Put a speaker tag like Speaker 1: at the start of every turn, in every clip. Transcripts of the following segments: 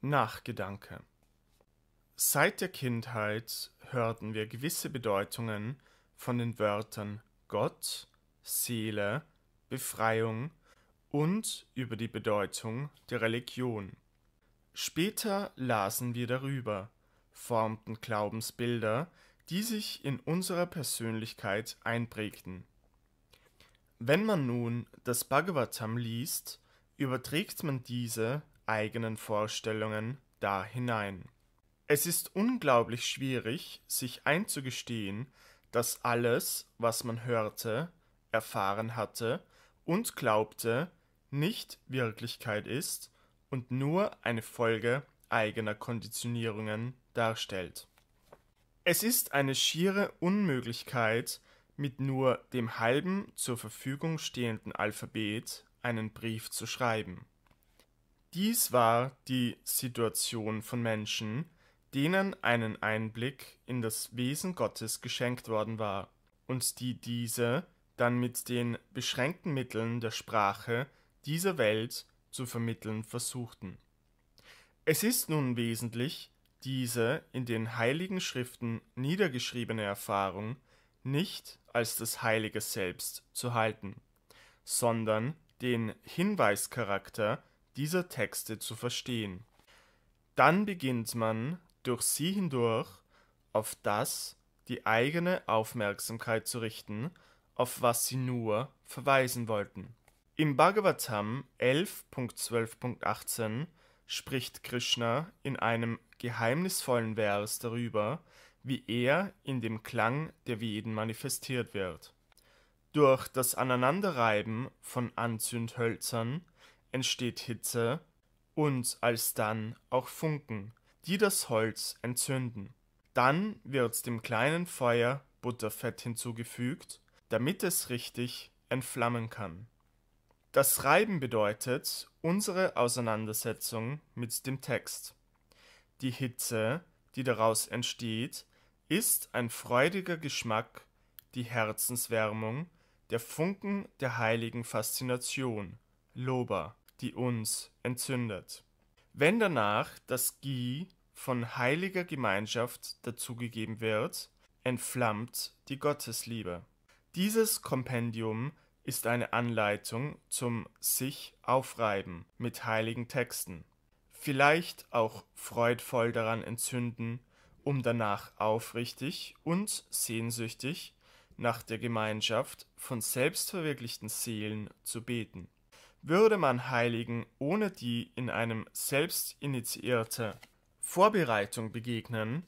Speaker 1: Nachgedanke Seit der Kindheit hörten wir gewisse Bedeutungen von den Wörtern Gott, Seele, Befreiung und über die Bedeutung der Religion. Später lasen wir darüber, formten Glaubensbilder, die sich in unserer Persönlichkeit einprägten. Wenn man nun das Bhagavatam liest, überträgt man diese eigenen Vorstellungen da hinein. Es ist unglaublich schwierig, sich einzugestehen, dass alles, was man hörte, erfahren hatte und glaubte, nicht Wirklichkeit ist und nur eine Folge eigener Konditionierungen darstellt. Es ist eine schiere Unmöglichkeit, mit nur dem halben zur Verfügung stehenden Alphabet einen Brief zu schreiben. Dies war die Situation von Menschen, denen einen Einblick in das Wesen Gottes geschenkt worden war und die diese dann mit den beschränkten Mitteln der Sprache dieser Welt zu vermitteln versuchten. Es ist nun wesentlich, diese in den heiligen Schriften niedergeschriebene Erfahrung nicht als das Heilige selbst zu halten, sondern den Hinweischarakter dieser Texte zu verstehen. Dann beginnt man durch sie hindurch auf das die eigene Aufmerksamkeit zu richten, auf was sie nur verweisen wollten. Im Bhagavatam 11.12.18 spricht Krishna in einem geheimnisvollen Vers darüber, wie er in dem Klang der Veden manifestiert wird. Durch das Aneinanderreiben von Anzündhölzern entsteht Hitze und alsdann auch Funken, die das Holz entzünden. Dann wird dem kleinen Feuer Butterfett hinzugefügt, damit es richtig entflammen kann. Das Reiben bedeutet unsere Auseinandersetzung mit dem Text. Die Hitze, die daraus entsteht, ist ein freudiger Geschmack, die Herzenswärmung, der Funken der heiligen Faszination, Loba die uns entzündet. Wenn danach das Ghee von heiliger Gemeinschaft dazugegeben wird, entflammt die Gottesliebe. Dieses Kompendium ist eine Anleitung zum sich aufreiben mit heiligen Texten, vielleicht auch freudvoll daran entzünden, um danach aufrichtig und sehnsüchtig nach der Gemeinschaft von selbstverwirklichten Seelen zu beten würde man Heiligen ohne die in einem selbst initiierte Vorbereitung begegnen,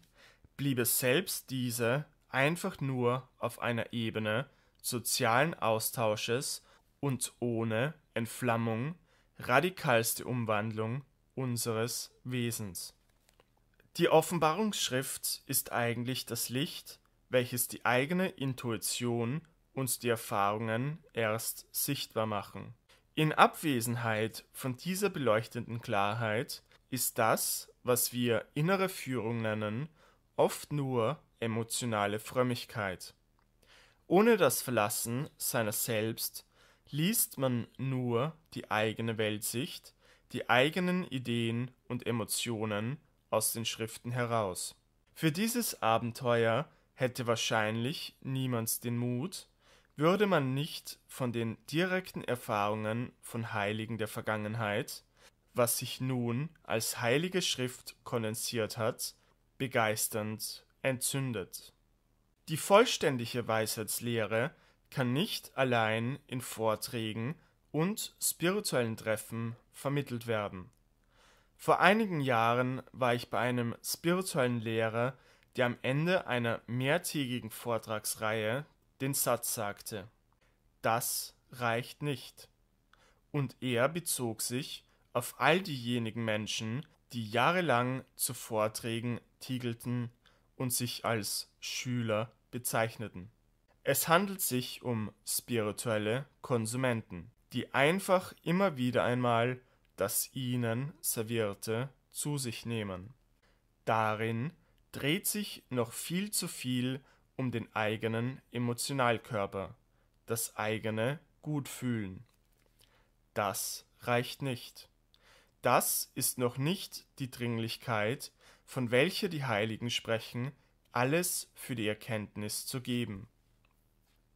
Speaker 1: bliebe selbst diese einfach nur auf einer Ebene sozialen Austausches und ohne Entflammung radikalste Umwandlung unseres Wesens. Die Offenbarungsschrift ist eigentlich das Licht, welches die eigene Intuition und die Erfahrungen erst sichtbar machen. In Abwesenheit von dieser beleuchtenden Klarheit ist das, was wir innere Führung nennen, oft nur emotionale Frömmigkeit. Ohne das Verlassen seiner selbst liest man nur die eigene Weltsicht, die eigenen Ideen und Emotionen aus den Schriften heraus. Für dieses Abenteuer hätte wahrscheinlich niemand den Mut, würde man nicht von den direkten Erfahrungen von Heiligen der Vergangenheit, was sich nun als Heilige Schrift kondensiert hat, begeisternd entzündet. Die vollständige Weisheitslehre kann nicht allein in Vorträgen und spirituellen Treffen vermittelt werden. Vor einigen Jahren war ich bei einem spirituellen Lehrer, der am Ende einer mehrtägigen Vortragsreihe den Satz sagte Das reicht nicht. Und er bezog sich auf all diejenigen Menschen, die jahrelang zu Vorträgen tiegelten und sich als Schüler bezeichneten. Es handelt sich um spirituelle Konsumenten, die einfach immer wieder einmal das ihnen servierte zu sich nehmen. Darin dreht sich noch viel zu viel um den eigenen Emotionalkörper, das eigene Gutfühlen. Das reicht nicht. Das ist noch nicht die Dringlichkeit, von welcher die Heiligen sprechen, alles für die Erkenntnis zu geben.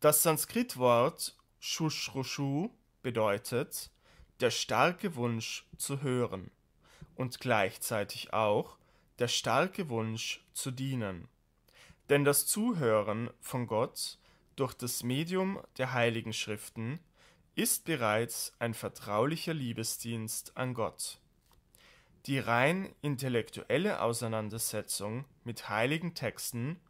Speaker 1: Das Sanskritwort Shushrushu bedeutet der starke Wunsch zu hören und gleichzeitig auch der starke Wunsch zu dienen. Denn das Zuhören von Gott durch das Medium der Heiligen Schriften ist bereits ein vertraulicher Liebesdienst an Gott. Die rein intellektuelle Auseinandersetzung mit heiligen Texten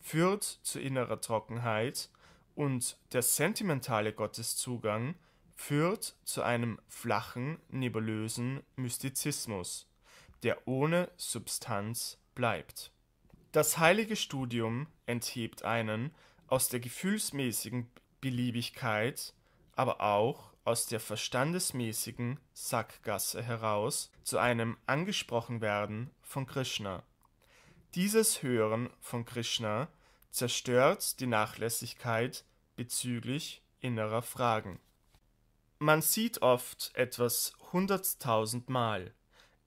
Speaker 1: führt zu innerer Trockenheit und der sentimentale Gotteszugang führt zu einem flachen, nebulösen Mystizismus, der ohne Substanz bleibt. Das heilige Studium enthebt einen aus der gefühlsmäßigen Beliebigkeit, aber auch aus der verstandesmäßigen Sackgasse heraus zu einem Angesprochenwerden von Krishna. Dieses Hören von Krishna zerstört die Nachlässigkeit bezüglich innerer Fragen. Man sieht oft etwas hunderttausendmal,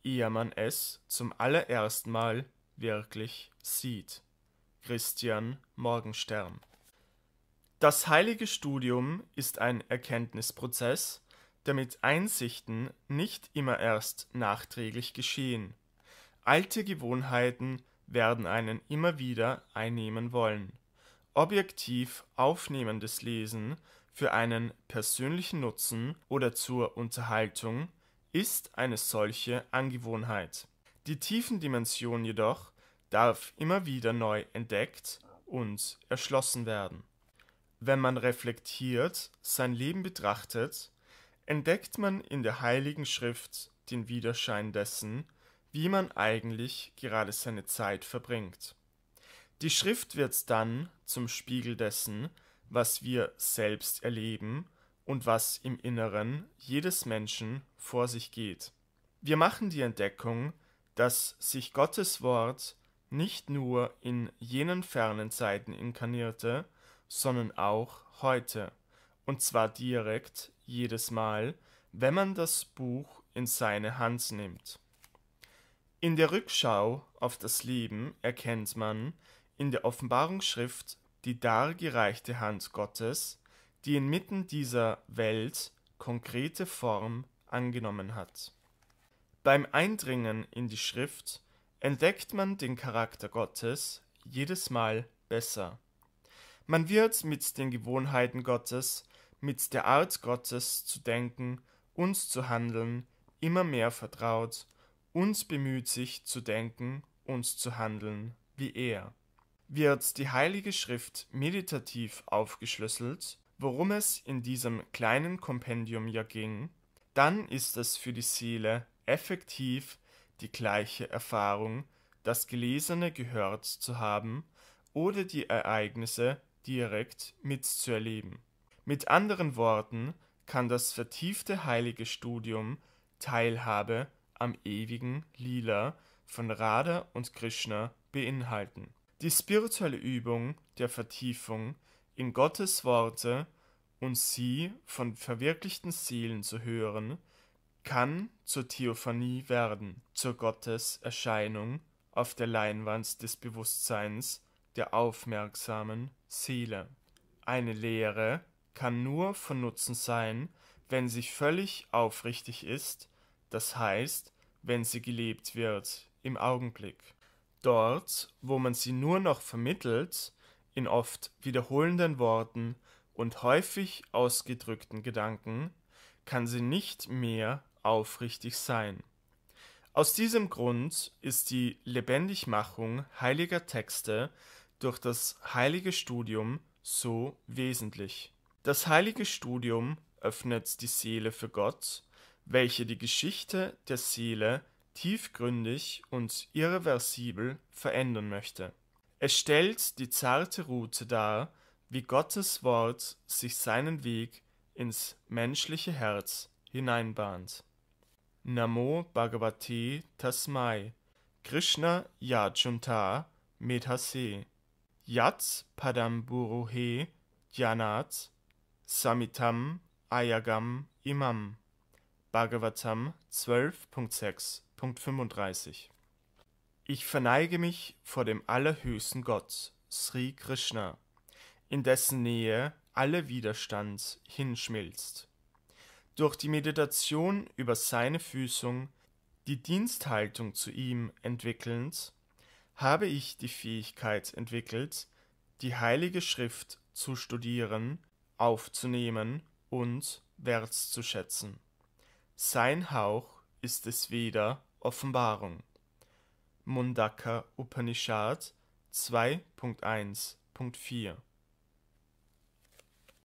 Speaker 1: ehe man es zum allerersten Mal wirklich sieht. Christian Morgenstern. Das heilige Studium ist ein Erkenntnisprozess, damit Einsichten nicht immer erst nachträglich geschehen. Alte Gewohnheiten werden einen immer wieder einnehmen wollen. Objektiv aufnehmendes Lesen für einen persönlichen Nutzen oder zur Unterhaltung ist eine solche Angewohnheit. Die Tiefendimension jedoch darf immer wieder neu entdeckt und erschlossen werden. Wenn man reflektiert sein Leben betrachtet, entdeckt man in der Heiligen Schrift den Widerschein dessen, wie man eigentlich gerade seine Zeit verbringt. Die Schrift wird dann zum Spiegel dessen, was wir selbst erleben und was im Inneren jedes Menschen vor sich geht. Wir machen die Entdeckung, dass sich Gottes Wort nicht nur in jenen fernen Zeiten inkarnierte, sondern auch heute, und zwar direkt jedes Mal, wenn man das Buch in seine Hand nimmt. In der Rückschau auf das Leben erkennt man in der Offenbarungsschrift die dargereichte Hand Gottes, die inmitten dieser Welt konkrete Form angenommen hat. Beim Eindringen in die Schrift entdeckt man den Charakter Gottes jedes Mal besser. Man wird mit den Gewohnheiten Gottes, mit der Art Gottes zu denken und zu handeln immer mehr vertraut und bemüht sich zu denken und zu handeln wie er. Wird die Heilige Schrift meditativ aufgeschlüsselt, worum es in diesem kleinen Kompendium ja ging, dann ist es für die Seele effektiv die gleiche Erfahrung, das Gelesene gehört zu haben oder die Ereignisse direkt mitzuerleben. Mit anderen Worten kann das vertiefte heilige Studium Teilhabe am ewigen Lila von Radha und Krishna beinhalten. Die spirituelle Übung der Vertiefung in Gottes Worte und sie von verwirklichten Seelen zu hören, kann zur Theophanie werden, zur Gotteserscheinung auf der Leinwand des Bewusstseins der aufmerksamen Seele. Eine Lehre kann nur von Nutzen sein, wenn sie völlig aufrichtig ist, das heißt, wenn sie gelebt wird im Augenblick. Dort, wo man sie nur noch vermittelt, in oft wiederholenden Worten und häufig ausgedrückten Gedanken, kann sie nicht mehr aufrichtig sein. Aus diesem Grund ist die Lebendigmachung heiliger Texte durch das heilige Studium so wesentlich. Das heilige Studium öffnet die Seele für Gott, welche die Geschichte der Seele tiefgründig und irreversibel verändern möchte. Es stellt die zarte Route dar, wie Gottes Wort sich seinen Weg ins menschliche Herz hineinbahnt. Namo Bhagavati Tasmai Krishna Yajunta Medhase Yats Padamburuhe Janat Samitam Ayagam Imam Bhagavatam 12.6.35 Ich verneige mich vor dem allerhöchsten Gott, Sri Krishna, in dessen Nähe alle Widerstand hinschmilzt. Durch die Meditation über seine Füßung, die Diensthaltung zu ihm entwickelnd, habe ich die Fähigkeit entwickelt, die Heilige Schrift zu studieren, aufzunehmen und wertzuschätzen. Sein Hauch ist es weder Offenbarung. Mundaka Upanishad 2.1.4